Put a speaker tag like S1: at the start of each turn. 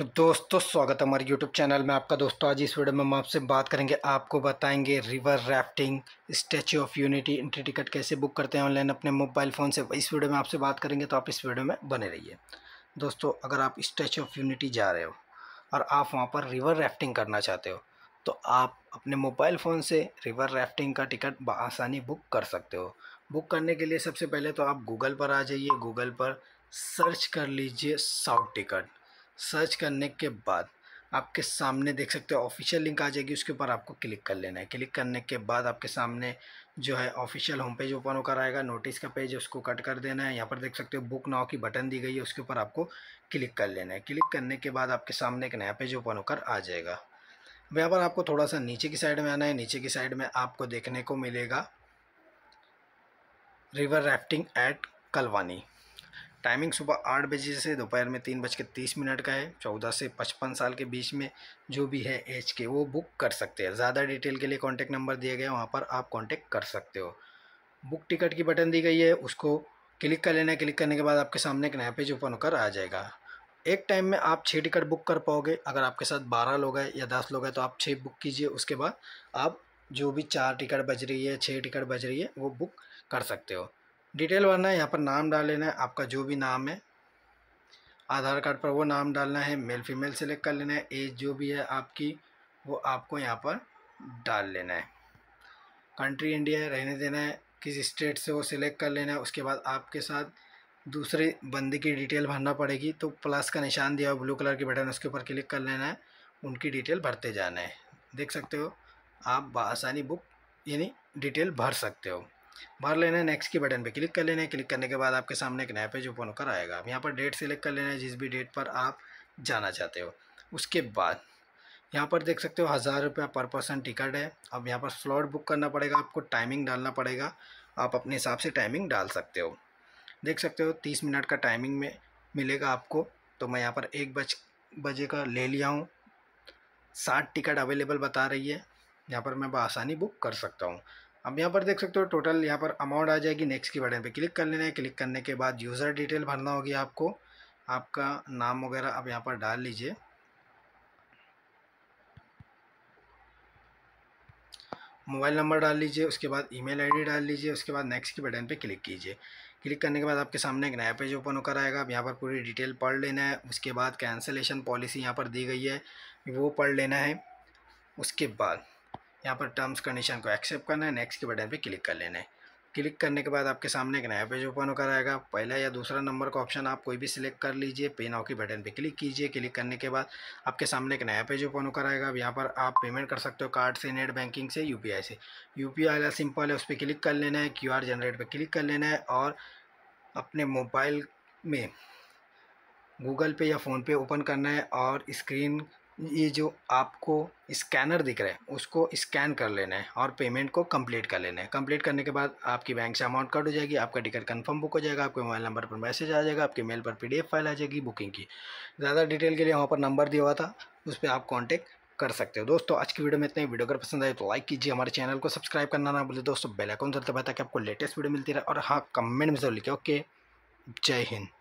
S1: दोस्तों स्वागत है हमारे YouTube चैनल में आपका दोस्तों आज इस वीडियो में हम आपसे बात करेंगे आपको बताएंगे river rafting Statue of Unity entry ticket कैसे बुक करते हैं ऑनलाइन अपने मोबाइल फ़ोन से इस वीडियो में आपसे बात करेंगे तो आप इस वीडियो में बने रहिए दोस्तों अगर आप स्टैचू ऑफ यूनिटी जा रहे हो और आप वहाँ पर रिवर राफ्टिंग करना चाहते हो तो आप अपने मोबाइल फ़ोन से रिवर राफ्टिंग का टिकट बसानी बुक कर सकते हो बुक करने के लिए सबसे पहले तो आप गूगल पर आ जाइए गूगल पर सर्च कर लीजिए साउथ टिकट सर्च करने के बाद आपके सामने देख सकते हो ऑफिशियल लिंक आ जाएगी उसके ऊपर आपको क्लिक कर लेना है क्लिक करने के बाद आपके सामने जो है ऑफिशियल होम पेज ओपन होकर आएगा नोटिस का पेज उसको कट कर देना है यहाँ पर देख सकते हो बुक नाव की बटन दी गई है उसके ऊपर आपको क्लिक कर लेना है क्लिक करने के बाद आपके सामने एक नया पेज ओपन होकर आ जाएगा यहाँ पर आपको थोड़ा सा नीचे की साइड में आना है नीचे की साइड में आपको देखने को मिलेगा रिवर राफ्टिंग एट कलवानी टाइमिंग सुबह आठ बजे से दोपहर में तीन बज के तीस मिनट का है चौदह से पचपन साल के बीच में जो भी है एज के वो बुक कर सकते हैं ज़्यादा डिटेल के लिए कॉन्टैक्ट नंबर दिया गया वहाँ पर आप कॉन्टैक्ट कर सकते हो बुक टिकट की बटन दी गई है उसको क्लिक कर लेना है क्लिक करने के बाद आपके सामने एक नया पेज ओपन होकर आ जाएगा एक टाइम में आप छः टिकट बुक कर पाओगे अगर आपके साथ बारह लोग हैं या दस लोग हैं तो आप छः बुक कीजिए उसके बाद आप जो भी चार टिकट बज रही है छः टिकट बज रही है वो बुक कर सकते हो डिटेल भरना है यहाँ पर नाम डाल लेना है आपका जो भी नाम है आधार कार्ड पर वो नाम डालना है मेल फीमेल सेलेक्ट कर लेना है एज जो भी है आपकी वो आपको यहाँ पर डाल लेना है कंट्री इंडिया है रहने देना है किस स्टेट से वो सिलेक्ट कर लेना है उसके बाद आपके साथ दूसरे बंदे की डिटेल भरना पड़ेगी तो प्लस का निशान दिया हुआ ब्लू कलर के बटन उसके ऊपर क्लिक कर लेना है उनकी डिटेल भरते जाना है देख सकते हो आप आसानी बुक यानी डिटेल भर सकते हो भर लेना है नेक्स्ट के बटन पे क्लिक कर लेना है क्लिक करने के बाद आपके सामने एक नया पेज ओपन होकर आएगा अब यहाँ पर डेट सेलेक्ट कर लेना है जिस भी डेट पर आप जाना चाहते हो उसके बाद यहाँ पर देख सकते हो हज़ार रुपया पर पर्सन टिकट है अब यहाँ पर स्लॉट बुक करना पड़ेगा आपको टाइमिंग डालना पड़ेगा आप अपने हिसाब से टाइमिंग डाल सकते हो देख सकते हो तीस मिनट का टाइमिंग में मिलेगा आपको तो मैं यहाँ पर एक बज बजे का ले लिया हूँ साठ टिकट अवेलेबल बता रही है यहाँ पर मैं बसानी बुक कर सकता हूँ अब यहाँ पर देख सकते हो टोटल यहाँ पर अमाउंट आ जाएगी नेक्स्ट की बटन पे क्लिक कर लेना है क्लिक करने के बाद यूज़र डिटेल भरना होगी आपको आपका नाम वगैरह आप यहाँ पर डाल लीजिए मोबाइल नंबर डाल लीजिए उसके बाद ईमेल आईडी डाल लीजिए उसके बाद नेक्स्ट के बटन पे क्लिक कीजिए क्लिक करने के बाद आपके सामने एक नया पेज ओपन होकर आएगा अब यहाँ पर पूरी डिटेल पढ़ लेना है उसके बाद कैंसलेशन पॉलिसी यहाँ पर दी गई है वो पढ़ लेना है उसके बाद यहाँ पर टर्म्स कंडीशन को एक्सेप्ट करना है नेक्स्ट के बटन पे क्लिक कर लेना है क्लिक करने के बाद आपके सामने एक नया पेज ओपन होकर आएगा पहला या दूसरा नंबर का ऑप्शन आप कोई भी सिलेक्ट कर लीजिए पे नाउ के बटन पे क्लिक कीजिए क्लिक करने के बाद आपके सामने एक नया पेज ओपन होकर आएगा अब यहाँ पर आप पेमेंट कर सकते हो कार्ड से नेट बैंकिंग से यूपीआई से यूपीआई पी सिंपल है उस पर क्लिक कर लेना है क्यू जनरेट पर क्लिक कर लेना है और अपने मोबाइल में गूगल पे या फ़ोनपे ओपन करना है और स्क्रीन ये जो आपको स्कैनर दिख रहा है उसको स्कैन कर लेना है और पेमेंट को कंप्लीट कर लेना है कंप्लीट करने के बाद आपकी बैंक से अमाउंट कट हो जाएगी आपका टिकट कंफर्म बुक हो जाएगा आपके मोबाइल नंबर पर मैसेज आ जाएगा आपके मेल पर पीडीएफ फाइल आ जाएगी बुकिंग की ज़्यादा डिटेल के लिए वहाँ पर नंबर दिया हुआ था उस पर आप कॉन्टैक्ट कर सकते हो दोस्तों आज की वीडियो में इतना ही वीडियो अगर पसंद आए तो लाइक कीजिए हमारे चैनल को सब्सक्राइब करना ना बोले दोस्तों बेलाइकॉन आइकन जरूर दबाए ताकि आपको लेटेस्ट वीडियो मिलती रहे और हाँ कमेंट में जरूर लिखे ओके जय हिंद